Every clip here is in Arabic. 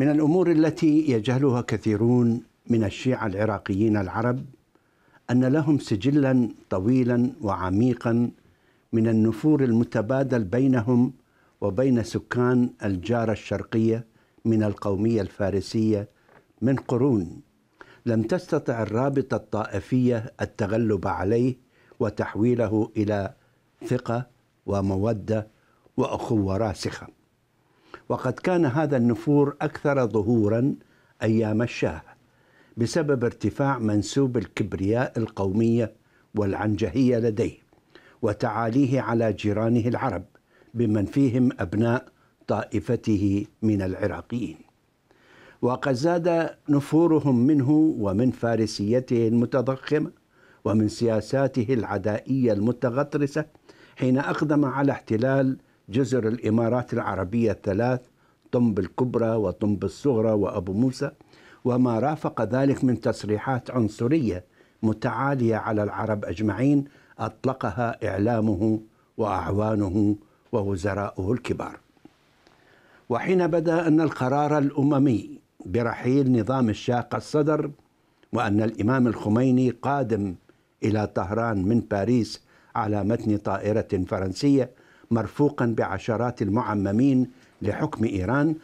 من الامور التي يجهلها كثيرون من الشيعه العراقيين العرب ان لهم سجلا طويلا وعميقا من النفور المتبادل بينهم وبين سكان الجاره الشرقيه من القوميه الفارسيه من قرون لم تستطع الرابطه الطائفيه التغلب عليه وتحويله الى ثقه وموده واخوه راسخه وقد كان هذا النفور أكثر ظهورا أيام الشاه بسبب ارتفاع منسوب الكبرياء القومية والعنجهية لديه وتعاليه على جيرانه العرب بمن فيهم أبناء طائفته من العراقيين وقد زاد نفورهم منه ومن فارسيته المتضخمة ومن سياساته العدائية المتغطرسة حين أقدم على احتلال جزر الإمارات العربية الثلاث طنب الكبرى وطنب الصغرى وأبو موسى وما رافق ذلك من تصريحات عنصرية متعالية على العرب أجمعين أطلقها إعلامه وأعوانه ووزراؤه الكبار وحين بدا ان القرار الاممي برحيل نظام الشاق الصدر وان الامام الخميني قادم الى طهران من باريس على متن طائره فرنسيه مرفوقا بعشرات المعممين لحكم ايران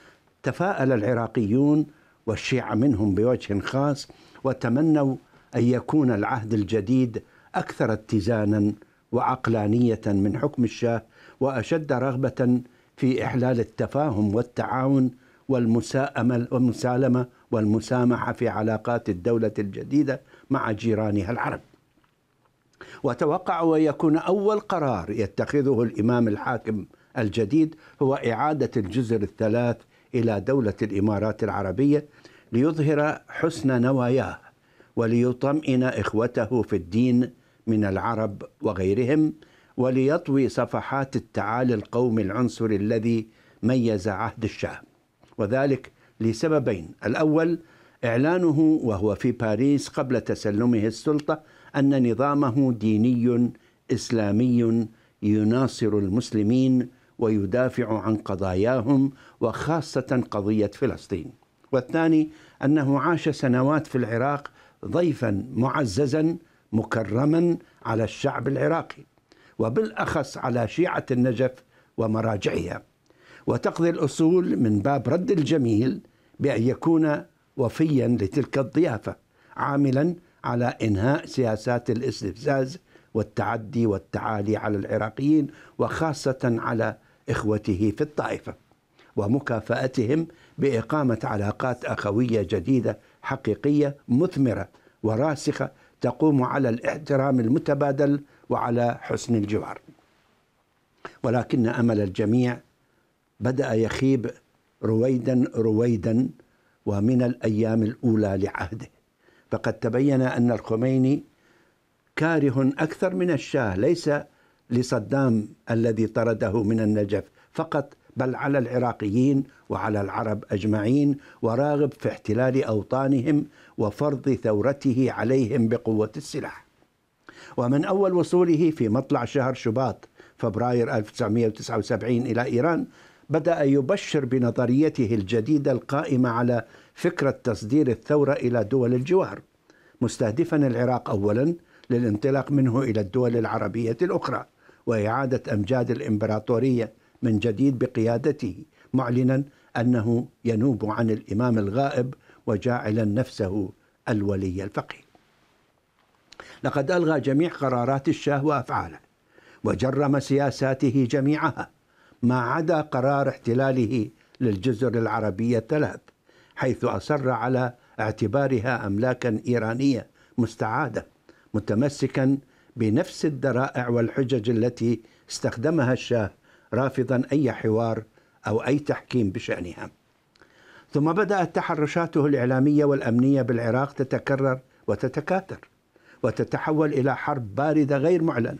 تفاءل العراقيون والشيعة منهم بوجه خاص وتمنوا ان يكون العهد الجديد اكثر اتزانا وعقلانيه من حكم الشاه واشد رغبه في احلال التفاهم والتعاون والمسالمه والمسامحه في علاقات الدوله الجديده مع جيرانها العرب أن ويكون أول قرار يتخذه الإمام الحاكم الجديد هو إعادة الجزر الثلاث إلى دولة الإمارات العربية ليظهر حسن نواياه وليطمئن إخوته في الدين من العرب وغيرهم وليطوي صفحات التعالي القومي العنصري الذي ميز عهد الشاه وذلك لسببين الأول إعلانه وهو في باريس قبل تسلمه السلطة ان نظامه ديني اسلامي يناصر المسلمين ويدافع عن قضاياهم وخاصه قضيه فلسطين. والثاني انه عاش سنوات في العراق ضيفا معززا مكرما على الشعب العراقي وبالاخص على شيعه النجف ومراجعها. وتقضي الاصول من باب رد الجميل بان يكون وفيا لتلك الضيافه عاملا على إنهاء سياسات الاستفزاز والتعدي والتعالي على العراقيين وخاصة على إخوته في الطائفة ومكافأتهم بإقامة علاقات أخوية جديدة حقيقية مثمرة وراسخة تقوم على الاحترام المتبادل وعلى حسن الجوار ولكن امل الجميع بدا يخيب رويدا رويدا ومن الايام الاولى لعهده فقد تبين أن الخميني كاره أكثر من الشاه ليس لصدام الذي طرده من النجف فقط بل على العراقيين وعلى العرب اجمعين وراغب في احتلال اوطانهم وفرض ثورته عليهم بقوه السلاح. ومن اول وصوله في مطلع شهر شباط فبراير 1979 الى ايران بدأ يبشر بنظريته الجديدة القائمة على فكرة تصدير الثورة إلى دول الجوار مستهدفا العراق أولا للانطلاق منه إلى الدول العربية الأخرى وإعادة أمجاد الإمبراطورية من جديد بقيادته معلنا أنه ينوب عن الإمام الغائب وجاعلا نفسه الولي الفقيه لقد ألغى جميع قرارات الشاه وأفعاله وجرم سياساته جميعها ما عدا قرار احتلاله للجزر العربية الثلاث حيث أصر على اعتبارها أملاكا إيرانية مستعادة متمسكا بنفس الذرائع والحجج التي استخدمها الشاه رافضا أي حوار أو أي تحكيم بشأنها ثم بدأت تحرشاته الإعلامية والأمنية بالعراق تتكرر وتتكاثر وتتحول إلى حرب باردة غير معلنة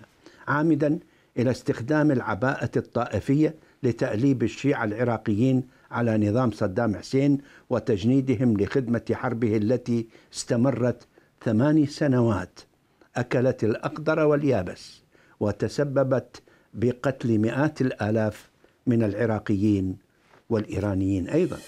عامدا إلى استخدام العباءة الطائفية لتأليب الشيعة العراقيين على نظام صدام حسين وتجنيدهم لخدمة حربه التي استمرت ثماني سنوات أكلت الأقدر واليابس وتسببت بقتل مئات الآلاف من العراقيين والإيرانيين أيضاً